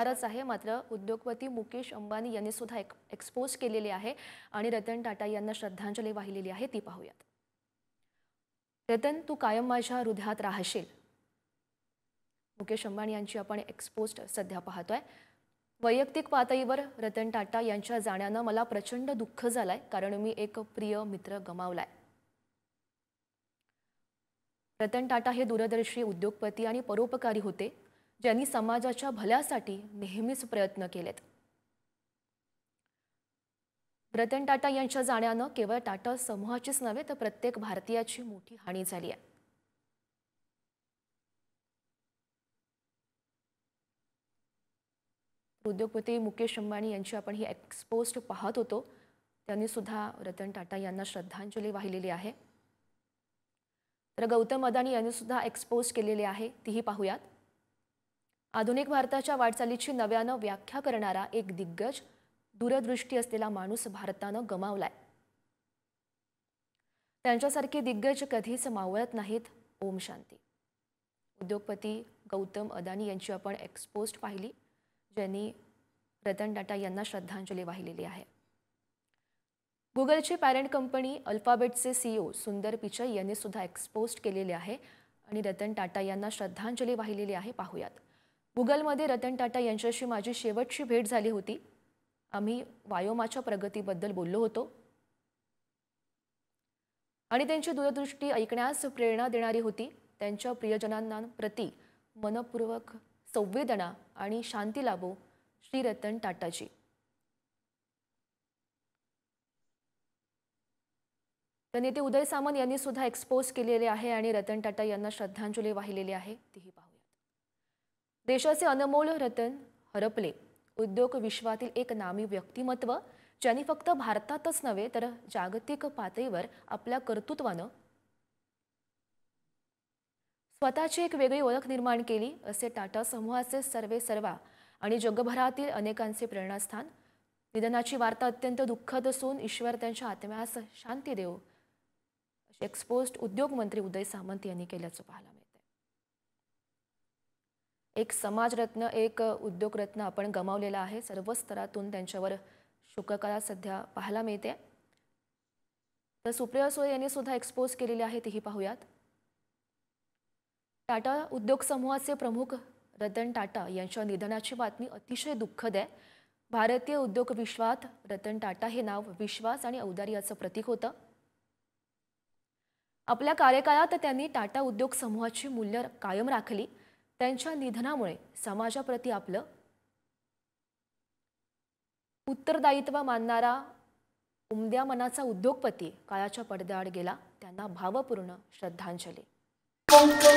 होणारच आहे मात्र उद्योगपती मुकेश अंबानी यांनी सुद्धा एक एक्सपोज केलेली आहे आणि रतन टाटा यांना श्रद्धांजली वाहिलेली आहे ती पाहूयात रतन तू कायम माझ्या हृदयात राहशील मुकेश अंबानी यांची आपण एक्सपोज सध्या पाहतोय वैयक्तिक पातळीवर रतन टाटा यांच्या जाण्यानं मला प्रचंड दुःख झालंय कारण मी एक प्रिय मित्र गमावलाय रतन टाटा हे दूरदर्शी उद्योगपती आणि परोपकारी होते ज्यांनी समाजाच्या भल्यासाठी नेहमीच प्रयत्न केलेत रतन टाटा यांच्या जाण्यानं केवळ टाटा समूहाचीच नव्हे तर प्रत्येक भारतीयाची मोठी हानी झाली आहे उद्योगपती मुकेश अंबानी यांची आपण ही एक्सपोस्ट पाहत होतो त्यांनी सुद्धा रतन टाटा यांना श्रद्धांजली वाहिलेली आहे तर गौतम अदानी यांनी सुद्धा एक्सपोज केलेली आहे तीही पाहूयात आधुनिक भारताच्या वाटचालीची नव्यानं व्याख्या करणारा एक दिग्गज दूरदृष्टी असलेला माणूस भारतानं गमावलाय त्यांच्यासारखे दिग्गज कधीच मावळत नाहीत ओम शांती उद्योगपती गौतम अदानी यांची आपण एक्सपोस्ट पाहिली ज्यांनी रतन टाटा यांना श्रद्धांजली वाहिलेली आहे गुगलची पॅरेंट कंपनी अल्फाबेटचे सीईओ e सुंदर पिचई यांनी सुद्धा एक्सपोस्ट केलेले आहे आणि रतन टाटा यांना श्रद्धांजली वाहिलेली आहे पाहूयात गुगलमध्ये रतन टाटा यांच्याशी माझी शेवटची भेट झाली होती आम्ही वायोमाच्या प्रगतीबद्दल बोललो होतो आणि त्यांची दूरदृष्टी ऐकण्यास प्रेरणा देणारी होती त्यांच्या प्रियजनांप्रती मनपूर्वक संवेदना आणि शांती लाभो श्री रतन टाटाजी तर नेते उदय सामंत यांनी सुद्धा एक्सपोज केलेले आहे आणि रतन टाटा यांना श्रद्धांजली वाहिलेली आहे तीही पाहू देशाचे अनमोल रतन हरपले उद्योग विश्वातील एक नामी व्यक्तिमत्व ज्यांनी फक्त भारतातच नव्हे तर जागतिक पातळीवर आपल्या कर्तृत्वानं स्वतःची एक वेगळी ओळख निर्माण केली असे टाटा समूहाचे सर्वे सर्वा आणि जगभरातील अनेकांचे प्रेरणास्थान निधनाची वार्ता अत्यंत दुःखद असून ईश्वर त्यांच्या आत्म्यास शांती देव एक्सपोस्ट उद्योग मंत्री उदय सामंत यांनी केल्याचं पाहायला एक समाजरत्न एक उद्योगरत्न आपण गमावलेला आहे सर्व स्तरातून त्यांच्यावर शोककला सध्या पाहायला मिळते तर सुप्रिया सुळे यांनी सुद्धा एक्सपोज केलेली आहे तीही पाहूयात टाटा उद्योग समूहाचे प्रमुख रतन टाटा यांच्या निधनाची बातमी अतिशय दुःखद आहे भारतीय उद्योग विश्वात रतन टाटा हे नाव विश्वास आणि औदार्याचं प्रतीक होतं आपल्या कार्यकाळात त्यांनी टाटा उद्योग समूहाची मूल्य कायम राखली त्यांच्या निधनामुळे समाजाप्रती आपलं उत्तरदायित्व मानणारा उमद्या मनाचा उद्योगपती काळाच्या पडद्याआड गेला त्यांना भावपूर्ण श्रद्धांजली